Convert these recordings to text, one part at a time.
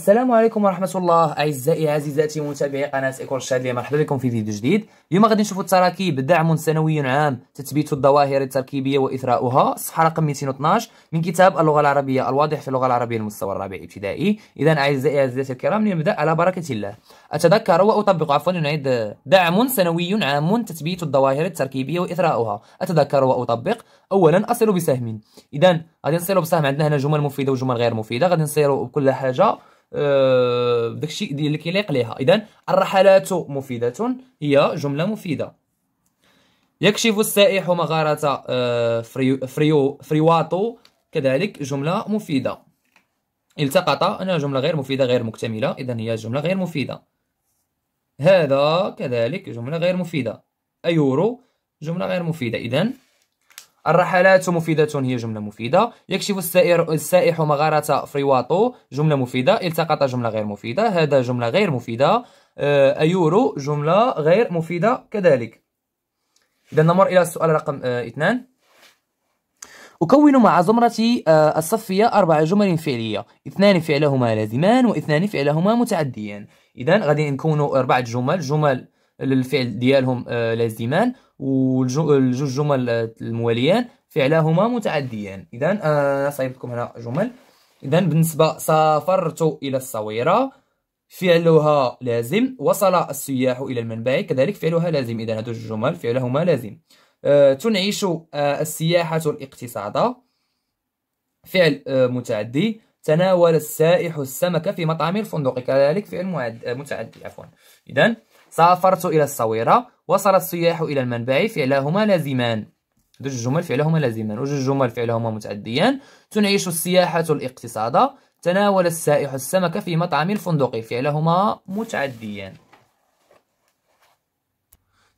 السلام عليكم ورحمة الله أعزائي عزيزاتي متابعي قناة إيكور شادلي مرحبا بكم في فيديو جديد اليوم غادي نشوفوا التراكيب دعم سنوي عام تثبيت الظواهر التركيبية وإثراؤها صفحة رقم 212 من كتاب اللغة العربية الواضح في اللغة العربية المستوى الرابع ابتدائي إذا أعزائي عزيزاتي الكرام لنبدأ على بركة الله أتذكر وأطبق عفوا نعيد دعم سنوي عام تثبيت الظواهر التركيبية وإثراؤها أتذكر وأطبق أولا أصل بسهم إذا غادي نصيروا بسهم عندنا هنا جمل مفيدة وجمل غير مفيدة غادي نصيروا بكل حاجة آه، داكشي اللي كيليق ليها اذا الرحلات مفيده هي جمله مفيده يكشف السائح مغاره آه، فريو فريو فريواتو كذلك جمله مفيده التقط انا جمله غير مفيده غير مكتمله اذا هي جمله غير مفيده هذا كذلك جمله غير مفيده ايورو جمله غير مفيده اذا الرحلات مفيدة هي جملة مفيدة يكشف السائر السائح مغارة فريواتو جملة مفيدة التقط جملة غير مفيدة هذا جملة غير مفيدة آه، أيورو جملة غير مفيدة كذلك إذا نمر إلى السؤال رقم آه، اثنان أكون مع زمرتي آه، الصفية أربع جمل فعلية اثنان فعلهما لازمان واثنان فعلهما متعديان إذا غادي نكونوا أربعة جمل جمل الفعل ديالهم لازمان والجوج جمل المواليان فعلهما متعديان اذا انا آه، صايب لكم هنا جمل اذا بالنسبه سافرت الى الصويره فعلها لازم وصل السياح الى المنبع كذلك فعلها لازم اذا هذو الجمل فعلهما لازم أه تنعش أه السياحه الاقتصاد فعل أه متعدي تناول السائح السمك في مطعم الفندق كذلك فعل آه، متعدي عفوا اذا سافرت إلى الصويرة وصل السياح إلى المنبع فعلهما لازمان جوج جمل فعلهما لازمان وجوج جمل فعلهما متعديان تنعش السياحة الاقتصاد تناول السائح السمك في مطعم الفندق فعلهما متعديان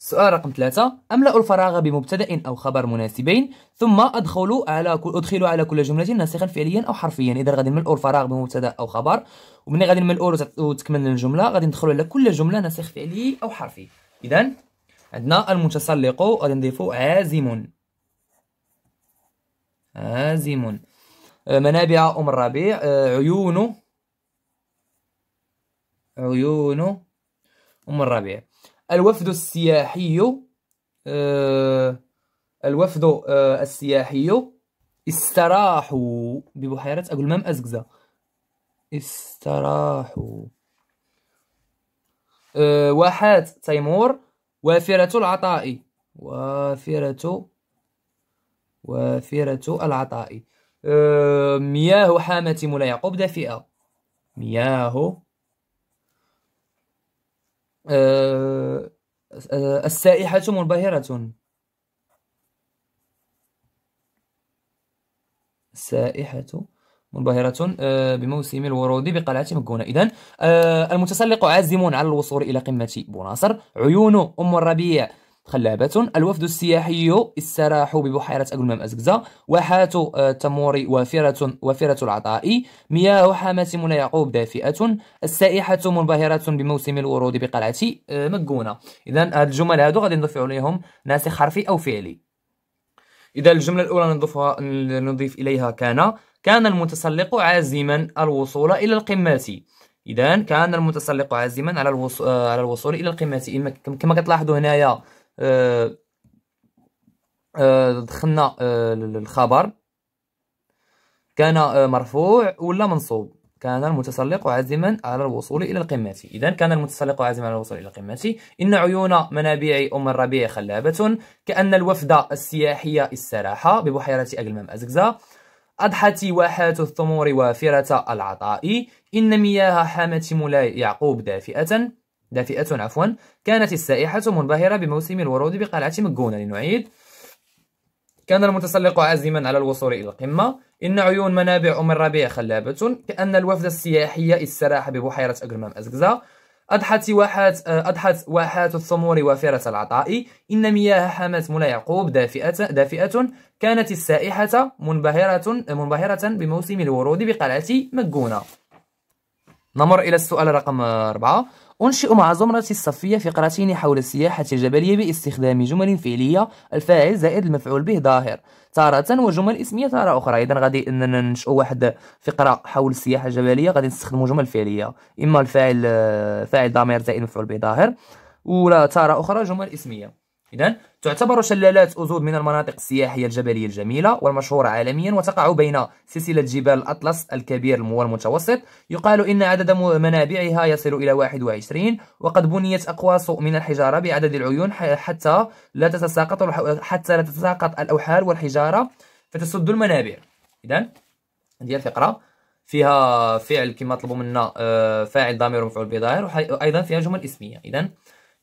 سؤال رقم ثلاثة أملأ الفراغ بمبتدأ أو خبر مناسبين ثم أدخل على كل أدخل على كل جملة ناسخا فعليا أو حرفيا إذا غادي نملأ الفراغ بمبتدأ أو خبر ومني غادي نملأو وتكمل الجملة غادي ندخلوا على كل جملة ناسخ فعلي أو حرفي إذا عندنا المتسلق غادي نضيفو عازم عازم آه، منابع أم الربيع آه، عيون عيون أم الربيع الوفد السياحي آه، الوفد آه، السياحي استراحوا ببحيرة أقلمام أزكزة استراحوا آه، واحات تيمور وافرة العطاء وافرة وافرة العطاء مياه حامة ملايقوب يعقوب دافئة مياه آه، آه، السائحة منبهرة السائحة منبهرة آه، بموسم الورود بقلعة مكونة إذا المتسلق عازم على الوصول إلى قمة بوناصر عيون أم الربيع خلابات الوفد السياحي استراح ببحيرة أقلمام أزكزا وحات آه، تموري وافرة, وافرة العطاء مياه حامة منى يعقوب دافئة السائحة منبهرة بموسم الورود بقلعة آه، مكونة إذا هاد الجمل هادو غادي نضيف عليهم ناسخ حرفي أو فعلي إذا الجملة الأولى نضيفها نضيف إليها كان كان المتسلق عازما الوصول إلى القمة إذا كان المتسلق عازما على الوصول آه، على الوصول إلى القمة كما كتلاحظوا هنايا آه، آه، دخلنا الخبر آه، كان مرفوع ولا منصوب كان المتسلق عازما على الوصول إلى القمة إذا كان المتسلق عازما على الوصول إلى القمة إن عيون منابيع أم الربيع خلابة كأن الوفد السياحية استراح ببحيرة أجلمم أزكزا أضحت واحات الثمور وافرة العطاء إن مياه حامة مولاي يعقوب دافئة دافئة عفوا كانت السائحة منبهرة بموسم الورود بقلعة مكونة لنعيد كان المتسلق عازما على الوصول إلى القمة إن عيون منابع أم الربيع خلابة كأن الوفد السياحي استراح ببحيرة أجرمام أزكزا أضحت واحات آه، أضحت واحات الثمور وافرة العطاء إن مياه حمت منى يعقوب دافئة دافئة كانت السائحة منبهرة آه، منبهرة بموسم الورود بقلعة مجونة نمر إلى السؤال رقم 4 أنشئ مع زمرتي الصفية فقرتين حول السياحة الجبلية باستخدام جمل فعلية الفاعل زائد المفعول به ظاهر تارة وجمل اسمية تارة أخرى إذا غادي أننا ننشئ واحد فقرة حول السياحة الجبلية غادي نستخدم جمل فعلية إما الفاعل آه، فاعل ضمير زائد المفعول به ظاهر ولا تارة أخرى جمل اسمية إذا تعتبر شلالات أزود من المناطق السياحية الجبلية الجميلة والمشهورة عالميا وتقع بين سلسلة جبال الأطلس الكبير والمتوسط يقال إن عدد منابعها يصل إلى 21 وقد بنيت أقواس من الحجارة بعدد العيون حتى لا تتساقط حتى لا تتساقط الأوحال والحجارة فتسد المنابع إذا هذه الفقرة فيها فعل كما طلبوا منا آه، فاعل ضمير ومفعول به وايضا فيها جمل اسميه اذا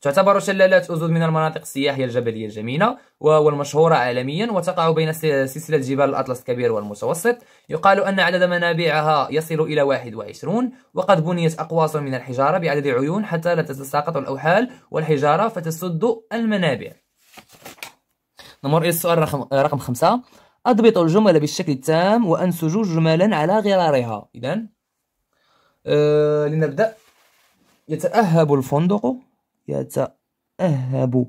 تعتبر شلالات أزود من المناطق السياحية الجبلية الجميلة والمشهورة عالميا وتقع بين سلسلة جبال الأطلس الكبير والمتوسط يقال أن عدد منابعها يصل إلى 21 وقد بنيت أقواس من الحجارة بعدد عيون حتى لا تتساقط الأوحال والحجارة فتسد المنابع نمر إلى السؤال رقم خمسة أضبط الجمل بالشكل التام وأنسج جملا على غرارها إذا أه لنبدأ يتأهب الفندق يتأهب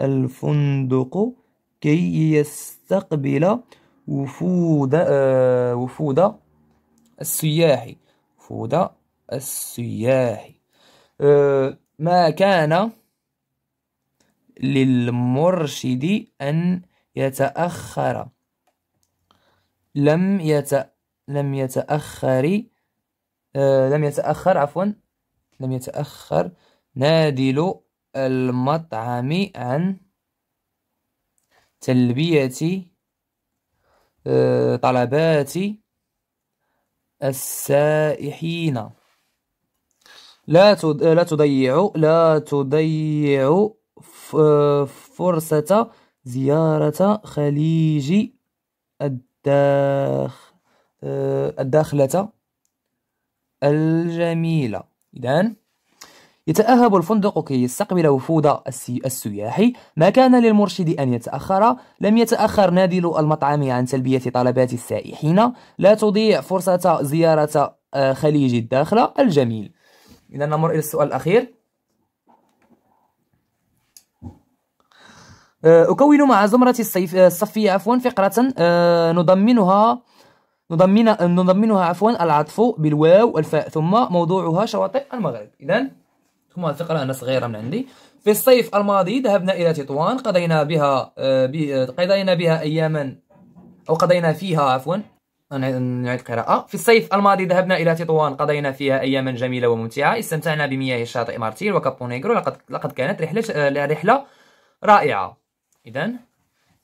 الفندق كي يستقبل وفود آه وفود السياح وفود السياح آه ما كان للمرشد أن يتأخر لم يت لم يتأخر آه لم يتأخر عفوا لم يتأخر نادل المطعم عن تلبية آه، طلبات السائحين لا لا تضيع لا تضيع فرصة زيارة خليج الداخ آه، الداخلة الجميلة إذن يتأهب الفندق كي يستقبل وفود السياح ما كان للمرشد أن يتأخر لم يتأخر نادل المطعم عن تلبية طلبات السائحين لا تضيع فرصة زيارة آه، خليج الداخلة الجميل إذا نمر إلى السؤال الأخير آه، أكون مع زمرة الصيف آه، الصفية عفوا فقرة نضمنها نضمن نضمنها عفوا العطف بالواو والفاء ثم موضوعها شواطئ المغرب إذا كما ثقل أنا صغيرة من عندي في الصيف الماضي ذهبنا إلى تطوان قضينا بها آه، آه، قضينا بها أياما أو قضينا فيها عفوا نعيد القراءة في الصيف الماضي ذهبنا إلى تطوان قضينا فيها أياما جميلة وممتعة استمتعنا بمياه شاطئ وكابو وكابونيغرو لقد لقد كانت رحلة آه، رحلة رائعة إذا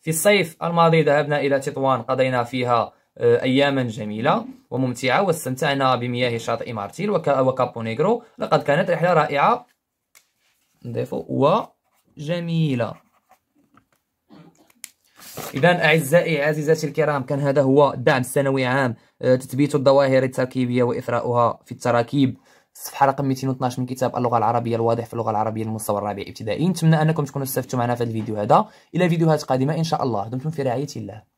في الصيف الماضي ذهبنا إلى تطوان قضينا فيها آه، أياما جميلة وممتعة واستمتعنا بمياه شاطئ مارتيل وكابو نيغرو لقد كانت رحلة رائعة نضيفو وجميلة إذا أعزائي عزيزاتي الكرام كان هذا هو دعم سنوي عام آه، تثبيت الظواهر التركيبية وإثراؤها في التراكيب الصفحه رقم 212 من كتاب اللغه العربيه الواضح في اللغه العربيه المستوى الرابع ابتدائي نتمنى انكم تكونوا استفدتم معنا في هذا الفيديو هذا الى فيديوهات قادمه ان شاء الله دمتم في رعايه الله